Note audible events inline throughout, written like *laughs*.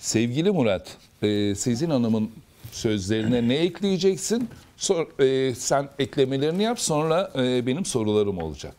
Sevgili Murat, e, Sezin Hanım'ın sözlerine ne ekleyeceksin? Sor, e, sen eklemelerini yap sonra e, benim sorularım olacak.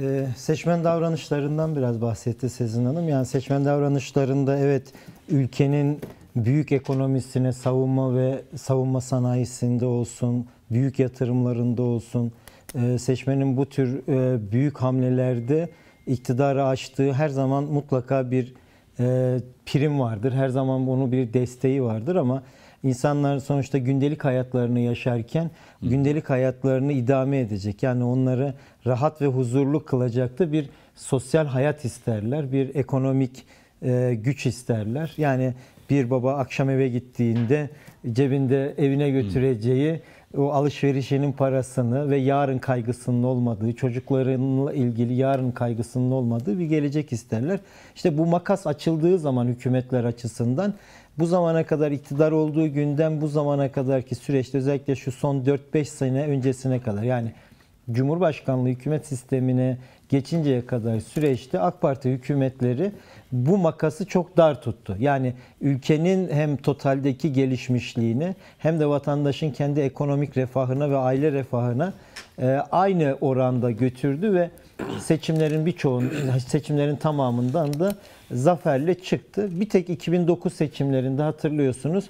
Ee, seçmen davranışlarından biraz bahsetti Sezin Hanım. Yani seçmen davranışlarında evet ülkenin büyük ekonomisine savunma ve savunma sanayisinde olsun, büyük yatırımlarında olsun, ee, seçmenin bu tür e, büyük hamlelerde iktidarı açtığı her zaman mutlaka bir e, prim vardır. Her zaman bunun bir desteği vardır ama insanlar sonuçta gündelik hayatlarını yaşarken gündelik hayatlarını idame edecek. Yani onları rahat ve huzurlu kılacak da bir sosyal hayat isterler, bir ekonomik e, güç isterler. Yani bir baba akşam eve gittiğinde cebinde evine götüreceği o alışverişinin parasını ve yarın kaygısının olmadığı, çocuklarınla ilgili yarın kaygısının olmadığı bir gelecek isterler. İşte bu makas açıldığı zaman hükümetler açısından bu zamana kadar iktidar olduğu günden bu zamana kadarki süreçte özellikle şu son 4-5 sene öncesine kadar yani Cumhurbaşkanlığı hükümet sistemine geçinceye kadar süreçte AK Parti hükümetleri bu makası çok dar tuttu. Yani ülkenin hem totaldeki gelişmişliğini hem de vatandaşın kendi ekonomik refahına ve aile refahına e, aynı oranda götürdü ve seçimlerin birçoğun seçimlerin tamamından da zaferle çıktı. Bir tek 2009 seçimlerinde hatırlıyorsunuz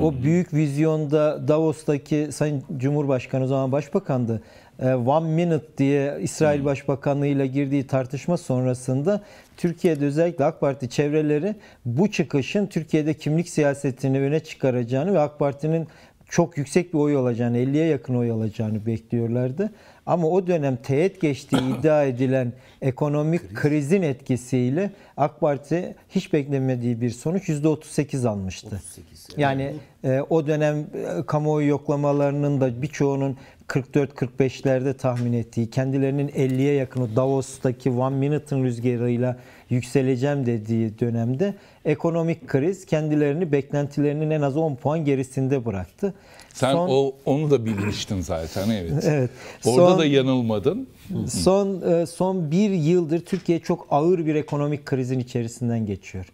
o büyük vizyonda Davos'taki Sayın Cumhurbaşkanı o zaman başbakandı. E, One Minute diye İsrail hmm. Başbakanlığı ile girdiği tartışma sonrasında Türkiye'de özellikle AK Parti çevreleri bu çıkışın Türkiye'de kimlik siyasetini öne çıkaracağını ve AK Parti'nin çok yüksek bir oy alacağını, 50'ye yakın oy alacağını bekliyorlardı. Ama o dönem teğet geçtiği *coughs* iddia edilen ekonomik krizin etkisiyle AK Parti hiç beklemediği bir sonuç %38 almıştı. 38, evet. Yani e, o dönem e, kamuoyu yoklamalarının da birçoğunun 44-45'lerde tahmin ettiği, kendilerinin 50'ye yakını Davos'taki One Minute'ın rüzgarıyla yükseleceğim dediği dönemde ekonomik kriz kendilerini beklentilerinin en az 10 puan gerisinde bıraktı. Sen son, o onu da bilmiştin zaten evet. *laughs* evet. Orada son, da yanılmadın. son e, son bir yıldır Türkiye çok ağır bir ekonomik krizin içerisinden geçiyor.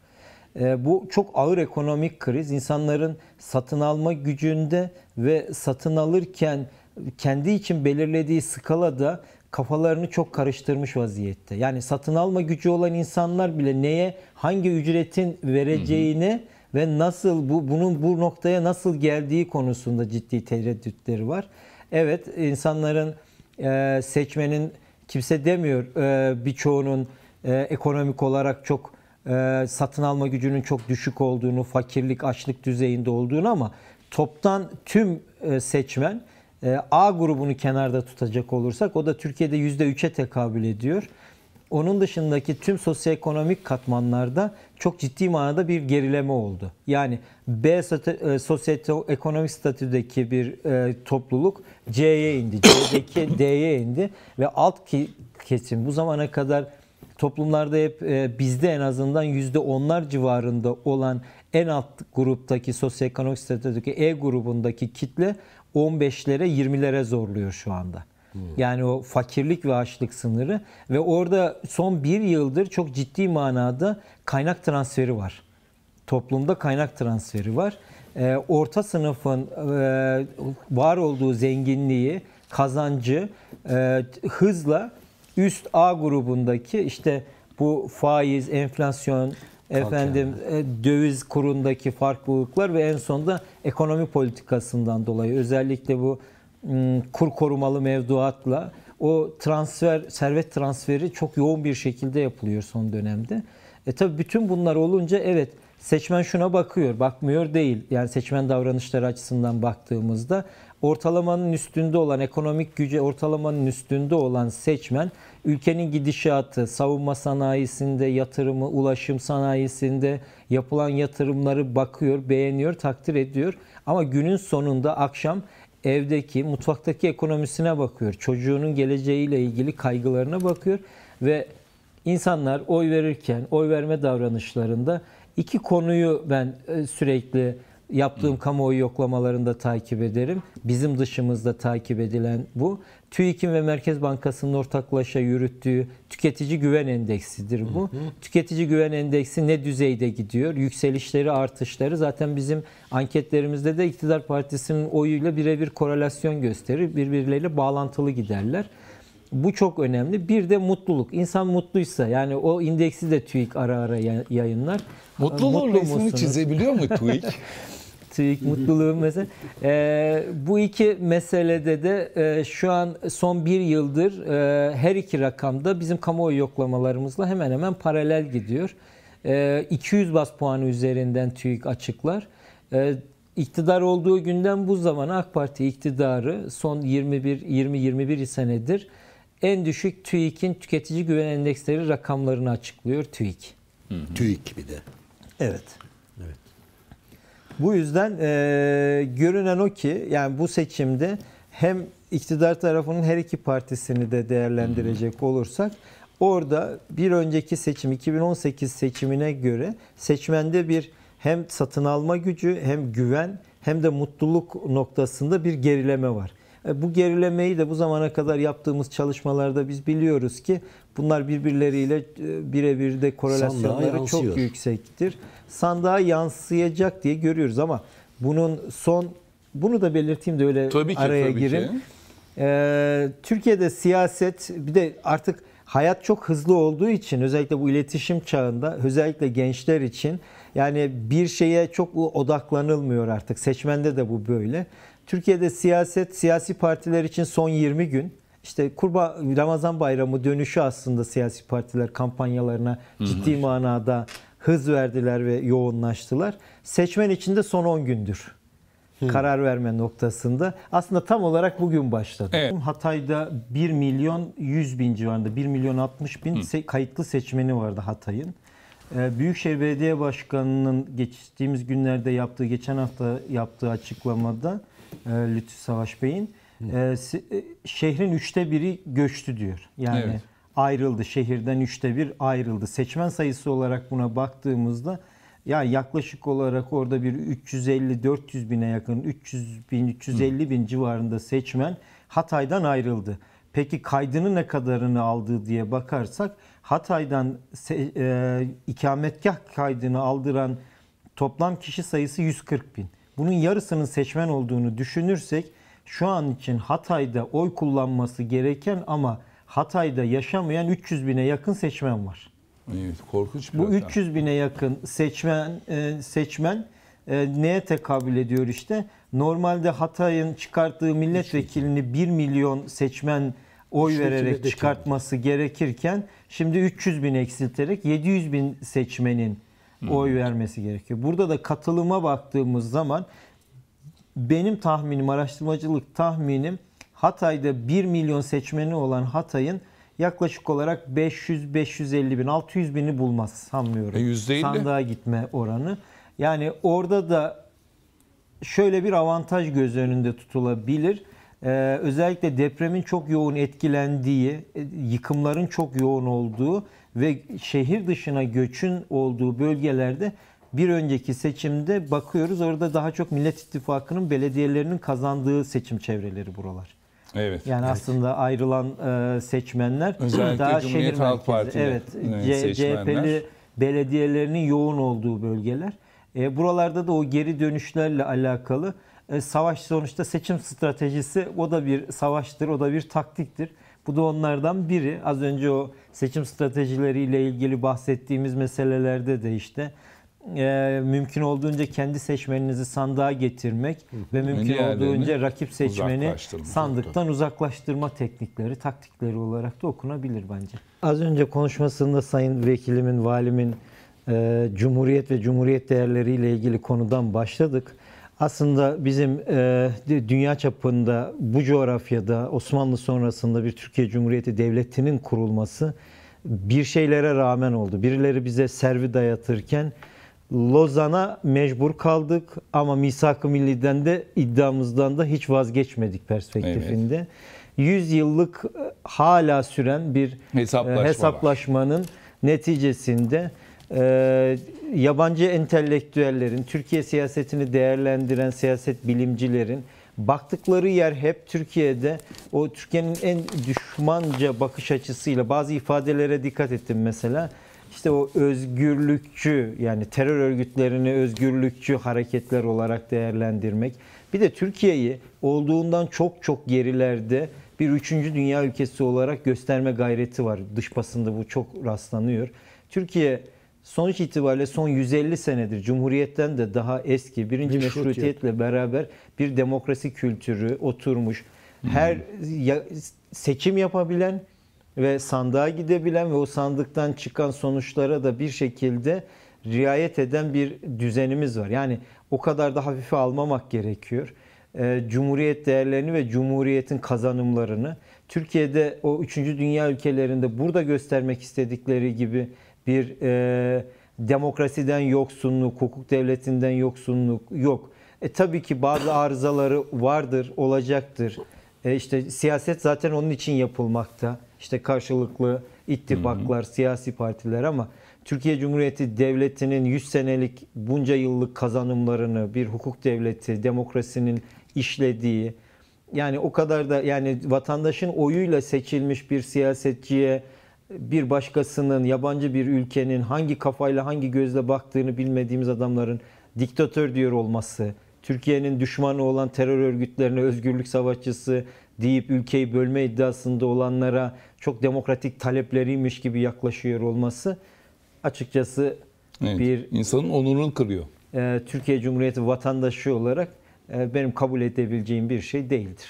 Ee, bu çok ağır ekonomik kriz İnsanların satın alma gücünde ve satın alırken kendi için belirlediği skalada kafalarını çok karıştırmış vaziyette. Yani satın alma gücü olan insanlar bile neye hangi ücretin vereceğini hı hı. ve nasıl bu bunun bu noktaya nasıl geldiği konusunda ciddi tereddütleri var. Evet insanların e, seçmenin kimse demiyor e, birçoğunun e, ekonomik olarak çok ee, satın alma gücünün çok düşük olduğunu, fakirlik, açlık düzeyinde olduğunu ama toptan tüm e, seçmen e, A grubunu kenarda tutacak olursak o da Türkiye'de %3'e tekabül ediyor. Onun dışındaki tüm sosyoekonomik katmanlarda çok ciddi manada bir gerileme oldu. Yani B e, sosyoekonomik statüdeki bir topluluk C'ye indi, C'deki D'ye indi ve alt kesim bu zamana kadar toplumlarda hep e, bizde en azından yüzde onlar civarında olan en alt gruptaki sosyoekonomik statüdeki E grubundaki kitle 15'lere 20'lere zorluyor şu anda. Hmm. Yani o fakirlik ve açlık sınırı ve orada son bir yıldır çok ciddi manada kaynak transferi var. Toplumda kaynak transferi var. E, orta sınıfın e, var olduğu zenginliği, kazancı e, hızla üst A grubundaki işte bu faiz, enflasyon, efendim yani. E, döviz kurundaki farklılıklar ve en sonunda ekonomi politikasından dolayı özellikle bu kur korumalı mevduatla o transfer, servet transferi çok yoğun bir şekilde yapılıyor son dönemde. E tabi bütün bunlar olunca evet seçmen şuna bakıyor, bakmıyor değil. Yani seçmen davranışları açısından baktığımızda ortalamanın üstünde olan ekonomik gücü ortalamanın üstünde olan seçmen ülkenin gidişatı, savunma sanayisinde, yatırımı, ulaşım sanayisinde yapılan yatırımları bakıyor, beğeniyor, takdir ediyor. Ama günün sonunda akşam evdeki, mutfaktaki ekonomisine bakıyor. Çocuğunun geleceğiyle ilgili kaygılarına bakıyor ve insanlar oy verirken, oy verme davranışlarında iki konuyu ben e, sürekli Yaptığım kamuoyu yoklamalarında takip ederim. Bizim dışımızda takip edilen bu. TÜİK'in ve Merkez Bankası'nın ortaklaşa yürüttüğü tüketici güven endeksidir bu. Hı hı. Tüketici güven endeksi ne düzeyde gidiyor? Yükselişleri, artışları zaten bizim anketlerimizde de iktidar partisinin oyuyla birebir korelasyon gösterir. Birbirleriyle bağlantılı giderler. Bu çok önemli. Bir de mutluluk. İnsan mutluysa yani o indeksi de TÜİK ara ara yayınlar. Mutluluğun Mutlu resmini çizebiliyor mu TÜİK? *laughs* TÜİK mutluluğu mesela. E, bu iki meselede de e, şu an son bir yıldır e, her iki rakamda bizim kamuoyu yoklamalarımızla hemen hemen paralel gidiyor. E, 200 bas puanı üzerinden TÜİK açıklar. E, İktidar olduğu günden bu zamana AK Parti iktidarı son 21 20-21 senedir en düşük TÜİK'in tüketici güven endeksleri rakamlarını açıklıyor TÜİK. Hı hı. TÜİK bir de. Evet. Evet. Bu yüzden e, görünen o ki yani bu seçimde hem iktidar tarafının her iki partisini de değerlendirecek hı olursak orada bir önceki seçim 2018 seçimine göre seçmende bir hem satın alma gücü hem güven hem de mutluluk noktasında bir gerileme var. E, bu gerilemeyi de bu zamana kadar yaptığımız çalışmalarda biz biliyoruz ki bunlar birbirleriyle e, birebir de korelasyonları çok yüksektir. Sandığa yansıyacak diye görüyoruz ama bunun son bunu da belirteyim de öyle tabii ki, araya tabii girin. Ki. Ee, Türkiye'de siyaset bir de artık hayat çok hızlı olduğu için özellikle bu iletişim çağında özellikle gençler için yani bir şeye çok odaklanılmıyor artık. Seçmende de bu böyle. Türkiye'de siyaset, siyasi partiler için son 20 gün işte Kurba Ramazan Bayramı dönüşü aslında siyasi partiler kampanyalarına ciddi manada hız verdiler ve yoğunlaştılar. Seçmen için de son 10 gündür. Hı. karar verme noktasında. Aslında tam olarak bugün başladı. Evet. Hatay'da 1 milyon 100 bin civarında 1 milyon 60 bin se- kayıtlı seçmeni vardı Hatay'ın. Ee, Büyükşehir Belediye Başkanı'nın geçtiğimiz günlerde yaptığı, geçen hafta yaptığı açıklamada e, Lütfü Savaş Bey'in. E, e, şehrin üçte biri göçtü diyor. Yani evet. ayrıldı. Şehirden üçte bir ayrıldı. Seçmen sayısı olarak buna baktığımızda ya yaklaşık olarak orada bir 350-400 bine yakın 300 bin 350 bin civarında seçmen Hatay'dan ayrıldı. Peki kaydını ne kadarını aldığı diye bakarsak Hatay'dan e, ikametgah kaydını aldıran toplam kişi sayısı 140 bin bunun yarısının seçmen olduğunu düşünürsek şu an için Hatay'da oy kullanması gereken ama Hatay'da yaşamayan 300 bine yakın seçmen var. Evet, korkunç bir Bu rakam. 300 bine yakın seçmen e, seçmen e, neye tekabül ediyor işte? Normalde Hatay'ın çıkarttığı milletvekilini 1 milyon seçmen oy vererek çıkartması gerekirken şimdi 300 bin eksilterek 700 bin seçmenin oy vermesi gerekiyor. Burada da katılıma baktığımız zaman benim tahminim, araştırmacılık tahminim Hatay'da 1 milyon seçmeni olan Hatay'ın yaklaşık olarak 500, 550 bin, 600 bini bulmaz sanmıyorum. E Sandığa gitme oranı. Yani orada da şöyle bir avantaj göz önünde tutulabilir. Ee, özellikle depremin çok yoğun etkilendiği, e, yıkımların çok yoğun olduğu ve şehir dışına göçün olduğu bölgelerde bir önceki seçimde bakıyoruz orada daha çok Millet İttifakı'nın belediyelerinin kazandığı seçim çevreleri buralar. Evet. Yani evet. aslında ayrılan e, seçmenler Özellikle daha Cumhuriyet şehir Halk merkezi. Evet. evet CHP'li belediyelerinin yoğun olduğu bölgeler. E, buralarda da o geri dönüşlerle alakalı e, savaş sonuçta seçim stratejisi o da bir savaştır, o da bir taktiktir. Bu da onlardan biri. Az önce o seçim stratejileriyle ilgili bahsettiğimiz meselelerde de işte e, mümkün olduğunca kendi seçmeninizi sandığa getirmek hı hı. ve mümkün Meni olduğunca rakip seçmeni uzaklaştırma sandıktan uzaklaştırma teknikleri, taktikleri olarak da okunabilir bence. Az önce konuşmasında Sayın Vekilimin, Valimin e, Cumhuriyet ve Cumhuriyet değerleriyle ilgili konudan başladık. Aslında bizim e, dünya çapında bu coğrafyada Osmanlı sonrasında bir Türkiye Cumhuriyeti Devleti'nin kurulması bir şeylere rağmen oldu. Birileri bize servi dayatırken Lozan'a mecbur kaldık ama misak-ı milliden de iddiamızdan da hiç vazgeçmedik perspektifinde. Evet. 100 yıllık e, hala süren bir e, hesaplaşma hesaplaşmanın var. neticesinde e, yabancı entelektüellerin, Türkiye siyasetini değerlendiren siyaset bilimcilerin baktıkları yer hep Türkiye'de o Türkiye'nin en düşmanca bakış açısıyla bazı ifadelere dikkat ettim mesela. İşte o özgürlükçü yani terör örgütlerini özgürlükçü hareketler olarak değerlendirmek. Bir de Türkiye'yi olduğundan çok çok gerilerde bir üçüncü dünya ülkesi olarak gösterme gayreti var. Dış basında bu çok rastlanıyor. Türkiye sonuç itibariyle son 150 senedir Cumhuriyet'ten de daha eski birinci Meşrutiyet. meşrutiyetle beraber bir demokrasi kültürü oturmuş. Hmm. Her seçim yapabilen ve sandığa gidebilen ve o sandıktan çıkan sonuçlara da bir şekilde riayet eden bir düzenimiz var. Yani o kadar da hafife almamak gerekiyor. Ee, Cumhuriyet değerlerini ve Cumhuriyet'in kazanımlarını Türkiye'de o 3. Dünya ülkelerinde burada göstermek istedikleri gibi bir e, demokrasiden yoksunluk, hukuk devletinden yoksunluk yok. E, tabii ki bazı arızaları vardır, olacaktır. E, işte siyaset zaten onun için yapılmakta. İşte karşılıklı ittifaklar, hmm. siyasi partiler ama Türkiye Cumhuriyeti Devleti'nin 100 senelik bunca yıllık kazanımlarını bir hukuk devleti, demokrasinin işlediği yani o kadar da yani vatandaşın oyuyla seçilmiş bir siyasetçiye bir başkasının, yabancı bir ülkenin hangi kafayla, hangi gözle baktığını bilmediğimiz adamların diktatör diyor olması, Türkiye'nin düşmanı olan terör örgütlerine özgürlük savaşçısı deyip ülkeyi bölme iddiasında olanlara çok demokratik talepleriymiş gibi yaklaşıyor olması açıkçası evet, bir insanın onurunu kırıyor. E, Türkiye Cumhuriyeti vatandaşı olarak e, benim kabul edebileceğim bir şey değildir.